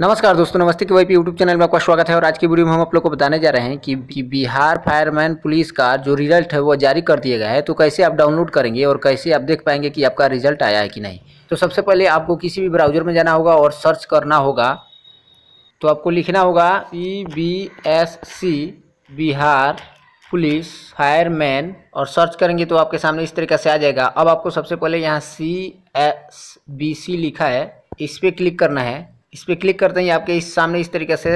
नमस्कार दोस्तों नमस्ते के वाई यूट्यूब चैनल में आपका स्वागत है और आज की वीडियो में हम आप लोग को बताने जा रहे हैं कि बिहार फायरमैन पुलिस का जो रिजल्ट है वो जारी कर दिया गया है तो कैसे आप डाउनलोड करेंगे और कैसे आप देख पाएंगे कि आपका रिजल्ट आया है कि नहीं तो सबसे पहले आपको किसी भी ब्राउजर में जाना होगा और सर्च करना होगा तो आपको लिखना होगा E B S C Bihar police fireman और सर्च करेंगे तो आपके सामने इस तरीके से आ जाएगा अब आपको सबसे पहले यहाँ सी एस बी सी लिखा है इस पर क्लिक करना है इस पर क्लिक करते हैं आपके इस सामने इस तरीके से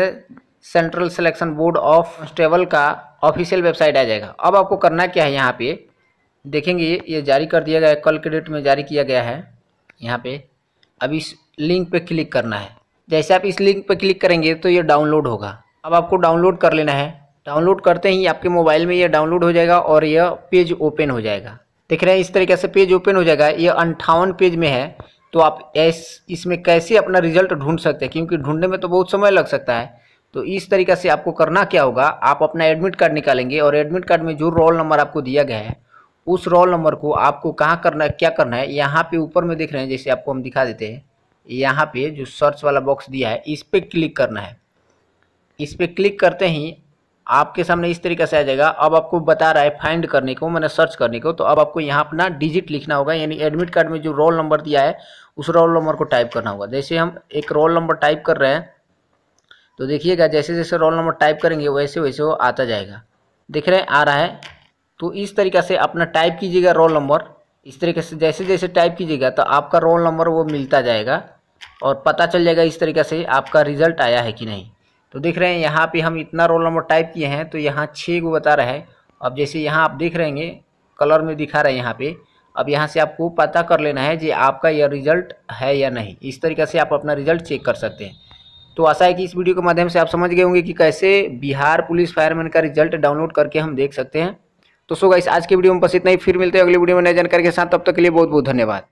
central selection board of constable का ऑफिशियल वेबसाइट आ जाएगा अब आपको करना क्या है यहाँ पे देखेंगे ये जारी कर दिया गया है कल के डेट में जारी किया गया है यहाँ पे अब इस लिंक पे क्लिक करना है जैसे आप इस लिंक पे क्लिक करेंगे तो ये डाउनलोड होगा अब आपको डाउनलोड कर लेना है डाउनलोड करते ही आपके मोबाइल में यह डाउनलोड हो जाएगा और यह पेज ओपन हो जाएगा देख रहे हैं इस तरीके से पेज ओपन हो जाएगा ये अंठावन पेज में है तो आप ऐस इसमें कैसे अपना रिजल्ट ढूंढ सकते हैं क्योंकि ढूंढने में तो बहुत समय लग सकता है तो इस तरीका से आपको करना क्या होगा आप अपना एडमिट कार्ड निकालेंगे और एडमिट कार्ड में जो रोल नंबर आपको दिया गया है उस रोल नंबर को आपको कहाँ करना है क्या करना है यहाँ पे ऊपर में देख रहे हैं जैसे आपको हम दिखा देते हैं यहाँ पे जो सर्च वाला बॉक्स दिया है इस पर क्लिक करना है इस पर क्लिक करते ही आपके सामने इस तरीके से आ जाएगा अब आपको बता रहा है फाइंड करने को मैंने सर्च करने को तो अब आपको यहाँ अपना डिजिट लिखना होगा यानी एडमिट कार्ड में जो रोल नंबर दिया है उस रोल नंबर को टाइप करना होगा जैसे हम एक रोल नंबर टाइप कर रहे हैं तो देखिएगा जैसे जैसे रोल नंबर टाइप करेंगे वैसे वैसे वो आता जाएगा देख रहे हैं आ रहा है तो इस तरीके से अपना टाइप कीजिएगा रोल नंबर इस तरीके से जैसे जैसे टाइप कीजिएगा तो आपका रोल नंबर वो मिलता जाएगा और पता चल जाएगा इस तरीके से आपका रिजल्ट आया है कि नहीं तो देख रहे हैं यहाँ पे हम इतना रोल नंबर टाइप किए हैं तो यहाँ छः को बता रहा है अब जैसे यहाँ आप देख रहेंगे कलर में दिखा रहे हैं यहाँ पे अब यहाँ से आपको पता कर लेना है कि आपका यह रिजल्ट है या नहीं इस तरीके से आप अपना रिजल्ट चेक कर सकते हैं तो आशा है कि इस वीडियो के माध्यम से आप समझ गए होंगे कि कैसे बिहार पुलिस फायरमैन का रिजल्ट डाउनलोड करके हम देख सकते हैं तो सो गाइस आज के वीडियो में बस इतना ही फिर मिलते हैं अगले वीडियो में नए जानकारी के साथ तब तक के लिए बहुत बहुत धन्यवाद